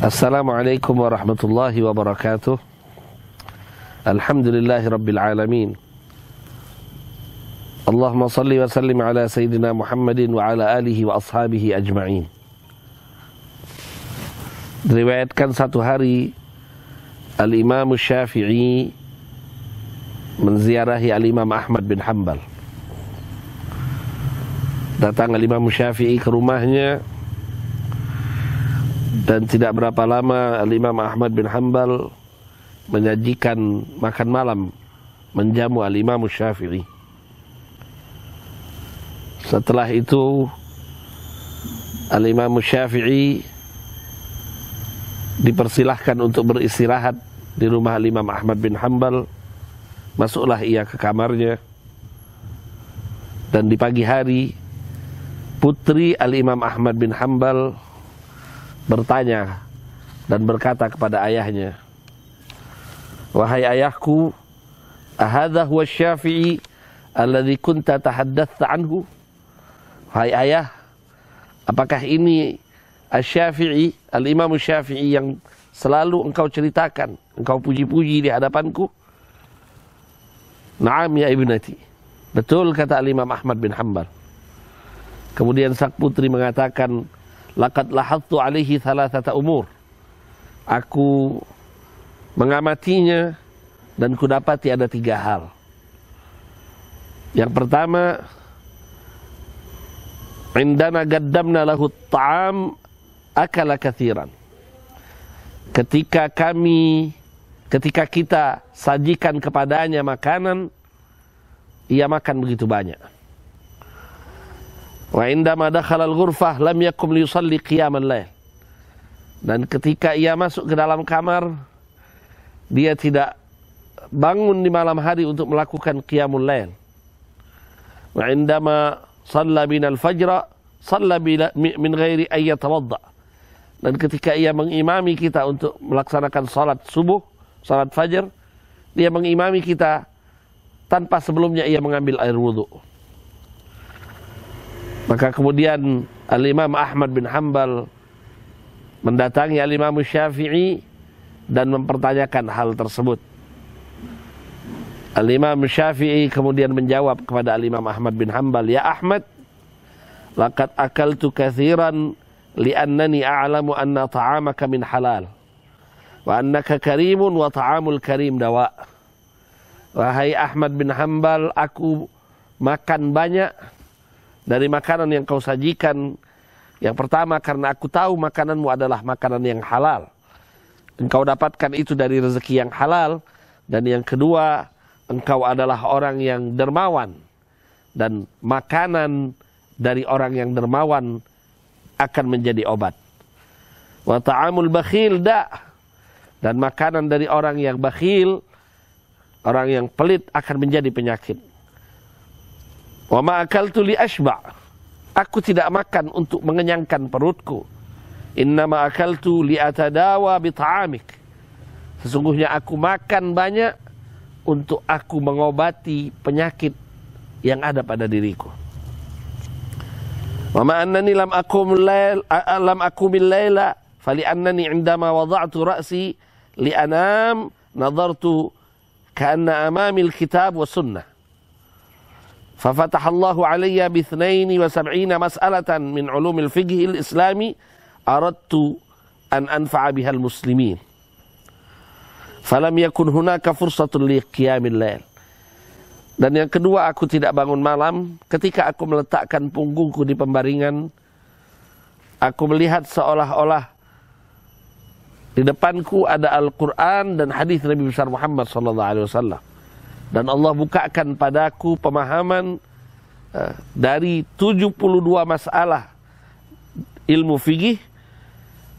السلام عليكم ورحمة الله وبركاته الحمد لله رب العالمين اللهم صل وسلم على سيدنا محمد وعلى آله وأصحابه أجمعين رواية كان هاري الإمام الشافعي من زياره الإمام أحمد بن حنبل datang Imam Syafi'i ke Dan tidak berapa lama Al-Imam Ahmad bin Hanbal menyajikan makan malam menjamu Al-Imam Syafi'i. Setelah itu Al-Imam Syafi'i dipersilahkan untuk beristirahat di rumah Al-Imam Ahmad bin Hanbal. Masuklah ia ke kamarnya. Dan di pagi hari putri Al-Imam Ahmad bin Hanbal bertanya dan berkata kepada ayahnya, "Wahai ayahku, ahadha huwa syafi'i alladhi kunta anhu?" wahai ayah, apakah ini Asy-Syafi'i, al Syafi'i yang selalu engkau ceritakan, engkau puji-puji di hadapanku? Naam ya ibnati. Betul kata Al-Imam Ahmad bin Hanbal. Kemudian sang putri mengatakan, Laqad lahattu alaihi thalathata umur. Aku mengamatinya dan kudapati ada tiga hal. Yang pertama, indana gaddamna lahu ta'am akala kathiran. Ketika kami, ketika kita sajikan kepadanya makanan, ia makan begitu banyak. Wa indama dakhala al-ghurfah lam yakum liyusalli qiyamal lail. Dan ketika ia masuk ke dalam kamar, dia tidak bangun di malam hari untuk melakukan qiyamul lail. Wa indama shalla min al-fajr, shalla min ghairi ay yatawadda. Dan ketika ia mengimami kita untuk melaksanakan salat subuh, salat fajar, dia mengimami kita tanpa sebelumnya ia mengambil air wudhu. Maka kemudian Al-Imam Ahmad bin Hambal mendatangi Al-Imam Syafi'i dan mempertanyakan hal tersebut. Al-Imam Syafi'i kemudian menjawab kepada Al-Imam Ahmad bin Hambal, "Ya Ahmad, laqad akaltu katsiran li'annani a'lamu anna ta'amaka min halal wa annaka karimun wa ta'amul karim dawa." Wahai Ahmad bin Hambal, aku makan banyak dari makanan yang kau sajikan. Yang pertama karena aku tahu makananmu adalah makanan yang halal. Engkau dapatkan itu dari rezeki yang halal. Dan yang kedua, engkau adalah orang yang dermawan. Dan makanan dari orang yang dermawan akan menjadi obat. Wa ta'amul bakhil da' dan makanan dari orang yang bakhil, orang yang pelit akan menjadi penyakit. Wa ma'akal li ashba' Aku tidak makan untuk mengenyangkan perutku. Inna ma'akal tu atadawa bita'amik. Sesungguhnya aku makan banyak untuk aku mengobati penyakit yang ada pada diriku. Wa ma'annani lam akum lail lam akumil laila fali annani indama wada'tu ra'si li anam nadartu kana amamil kitab wa sunnah. Fafatahallahu alayya bithnaini wa sab'ina mas'alatan min ulumil fiqhil islami aradtu an anfa'a bihal muslimin. Falam yakun hunaka fursatul liqiyamil الليل. Dan yang kedua aku tidak bangun malam ketika aku meletakkan punggungku di pembaringan aku melihat seolah-olah di depanku ada Al-Qur'an dan hadis Nabi besar Muhammad sallallahu alaihi wasallam. Dan Allah bukakan padaku pemahaman eh, dari 72 masalah ilmu fikih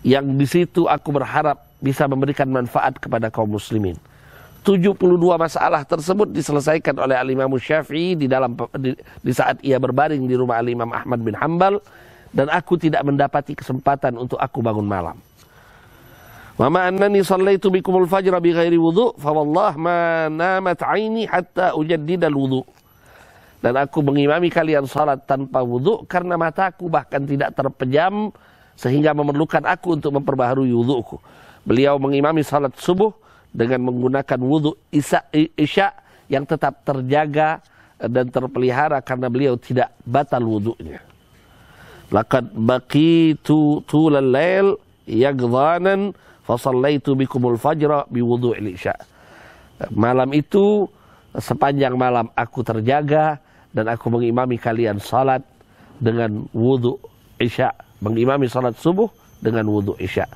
yang di situ aku berharap bisa memberikan manfaat kepada kaum muslimin. 72 masalah tersebut diselesaikan oleh Al-Imam Syafi'i di dalam di, di saat ia berbaring di rumah Al-Imam Ahmad bin Hambal dan aku tidak mendapati kesempatan untuk aku bangun malam mama anani annani sallaitu bikumul fajra bi ghairi wudu, fa wallah ma namat aini hatta ujaddida wudu. Dan aku mengimami kalian salat tanpa wudu karena mataku bahkan tidak terpejam sehingga memerlukan aku untuk memperbaharui wuduku. Beliau mengimami salat subuh dengan menggunakan wudu isya, isya yang tetap terjaga dan terpelihara karena beliau tidak batal wudunya. Laqad baqitu tulal lail yagdhanan fasallaitu bikumul fajra biwudu'il isya. Malam itu sepanjang malam aku terjaga dan aku mengimami kalian salat dengan wudu isya, mengimami salat subuh dengan wudu isya.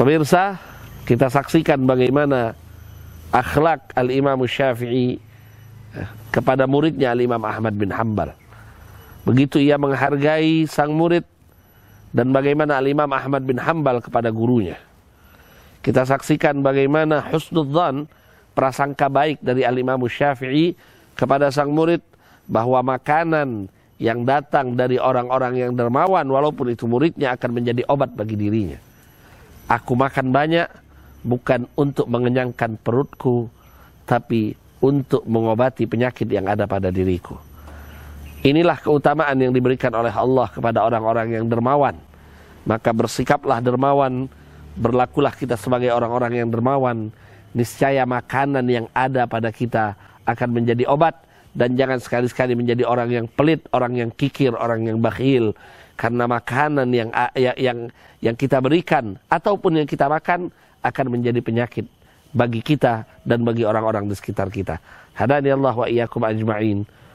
Pemirsa, kita saksikan bagaimana akhlak Al-Imam Syafi'i eh, kepada muridnya Al-Imam Ahmad bin Hambal. Begitu ia menghargai sang murid dan bagaimana Al-Imam Ahmad bin Hambal kepada gurunya. Kita saksikan bagaimana husnudzan prasangka baik dari Al-Imam Syafi'i kepada sang murid bahwa makanan yang datang dari orang-orang yang dermawan walaupun itu muridnya akan menjadi obat bagi dirinya. Aku makan banyak bukan untuk mengenyangkan perutku tapi untuk mengobati penyakit yang ada pada diriku. Inilah keutamaan yang diberikan oleh Allah kepada orang-orang yang dermawan. Maka bersikaplah dermawan, berlakulah kita sebagai orang-orang yang dermawan. Niscaya makanan yang ada pada kita akan menjadi obat dan jangan sekali-sekali menjadi orang yang pelit, orang yang kikir, orang yang bakhil karena makanan yang ya, yang yang kita berikan ataupun yang kita makan akan menjadi penyakit bagi kita dan bagi orang-orang di sekitar kita. Hadani Allah wa iyyakum ajma'in.